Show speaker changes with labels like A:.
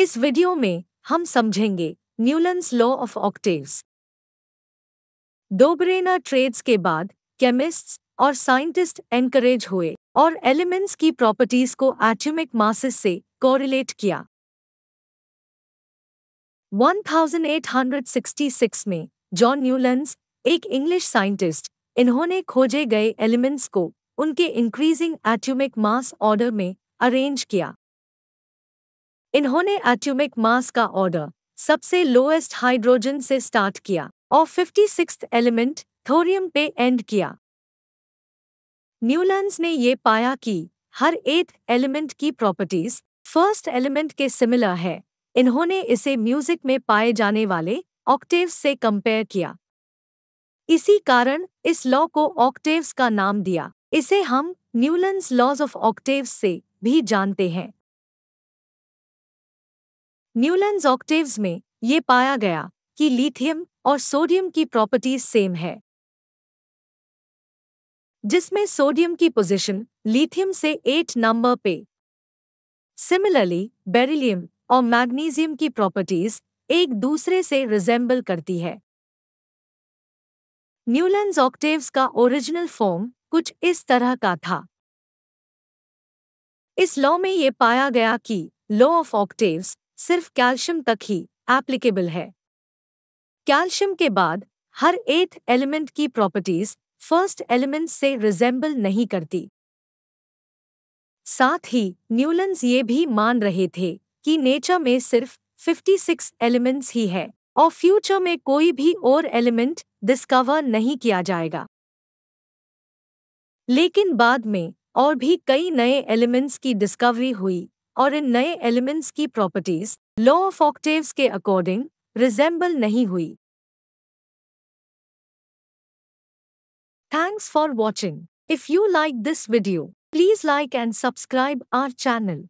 A: इस वीडियो में हम समझेंगे Newlands law of octaves Dobereiner triads के बाद केमिस्ट्स और साइंटिस्ट एनकरेज हुए और एलिमेंट्स की प्रॉपर्टीज को एटॉमिक मासेस से कोरिलेट किया 1866 में जॉन न्यूलन्स एक इंग्लिश साइंटिस्ट इन्होंने खोजे गए एलिमेंट्स को उनके इंक्रीजिंग एटॉमिक मास ऑर्डर में अरेंज किया इन्होंने एट्यूमिक मास का ऑर्डर सबसे लोएस्ट हाइड्रोजन से स्टार्ट किया और फिफ्टी सिक्स एलिमेंट थोरियम पे एंड किया न्यूलैंड ने ये पाया कि हर एथ एलिमेंट की प्रॉपर्टीज फर्स्ट एलिमेंट के सिमिलर है इन्होंने इसे म्यूजिक में पाए जाने वाले ऑक्टेव्स से कंपेयर किया इसी कारण इस लॉ को ऑक्टेव्स का नाम दिया इसे हम न्यूलैंड लॉज ऑफ ऑक्टेव्स से भी जानते हैं न्यूलैंड ऑक्टेव्स में ये पाया गया कि लिथियम और सोडियम की प्रॉपर्टीज सेम है जिसमें सोडियम की पोजीशन लिथियम से एट नंबर पे सिमिलरली बेरिलियम और मैग्नीशियम की प्रॉपर्टीज एक दूसरे से रिजेंबल करती है न्यूलैंड ऑक्टेव्स का ओरिजिनल फॉर्म कुछ इस तरह का था इस लॉ में ये पाया गया कि लॉ ऑफ ऑक्टेव्स सिर्फ कैल्शियम तक ही एप्लीकेबल है कैल्शियम के बाद हर एथ एलिमेंट की प्रॉपर्टीज फर्स्ट एलिमेंट से रिजेंबल नहीं करती साथ ही न्यूलन्स ये भी मान रहे थे कि नेचर में सिर्फ 56 एलिमेंट्स ही है और फ्यूचर में कोई भी और एलिमेंट डिस्कवर नहीं किया जाएगा लेकिन बाद में और भी कई नए एलिमेंट्स की डिस्कवरी हुई और इन नए एलिमेंट्स की प्रॉपर्टीज लॉ ऑफ ऑक्टेव्स के अकॉर्डिंग रिजेंबल नहीं हुई thanks for watching if you like this video please like and subscribe our channel